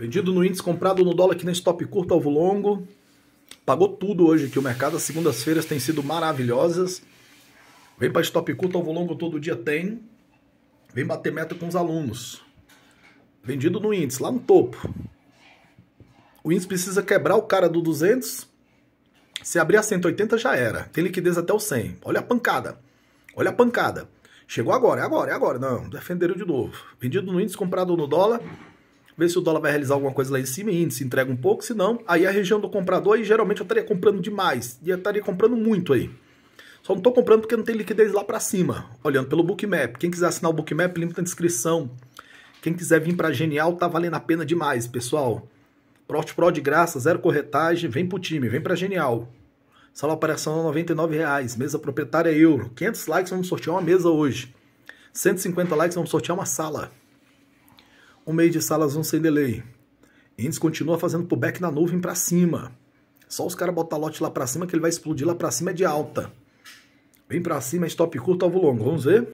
Vendido no índice, comprado no dólar aqui na stop curto alvo longo. Pagou tudo hoje que o mercado. As segundas-feiras têm sido maravilhosas. Vem para stop curto alvo longo todo dia tem. Vem bater meta com os alunos. Vendido no índice, lá no topo. O índice precisa quebrar o cara do 200. Se abrir a 180 já era. Tem liquidez até o 100. Olha a pancada. Olha a pancada. Chegou agora, é agora, é agora. Não, defenderam de novo. Vendido no índice, comprado no dólar ver se o dólar vai realizar alguma coisa lá em cima e índice entrega um pouco, se não, aí a região do comprador aí geralmente eu estaria comprando demais, e eu estaria comprando muito aí. Só não estou comprando porque não tem liquidez lá para cima, olhando pelo bookmap. Quem quiser assinar o bookmap, link na descrição. Quem quiser vir para Genial, tá valendo a pena demais, pessoal. Prost Pro de graça, zero corretagem, vem pro time, vem para Genial. Sala operação R$ reais. mesa proprietária euro. 500 likes, vamos sortear uma mesa hoje. 150 likes, vamos sortear uma sala um meio de salas vão sem delay. Ends continua fazendo pullback na nuvem para cima. Só os caras botar lote lá para cima que ele vai explodir lá para cima é de alta. Vem para cima, stop curto, alvo longo. Vamos ver?